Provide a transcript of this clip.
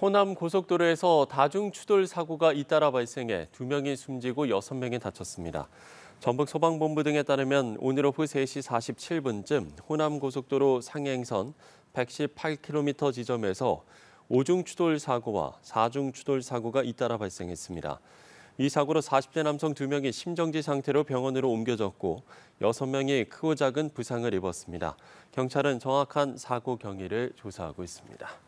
호남 고속도로에서 다중 추돌 사고가 잇따라 발생해 두명이 숨지고 여섯 명이 다쳤습니다. 전북 소방본부 등에 따르면 오늘 오후 3시 47분쯤 호남 고속도로 상행선 118km 지점에서 5중 추돌 사고와 4중 추돌 사고가 잇따라 발생했습니다. 이 사고로 40대 남성 두명이 심정지 상태로 병원으로 옮겨졌고 여섯 명이 크고 작은 부상을 입었습니다. 경찰은 정확한 사고 경위를 조사하고 있습니다.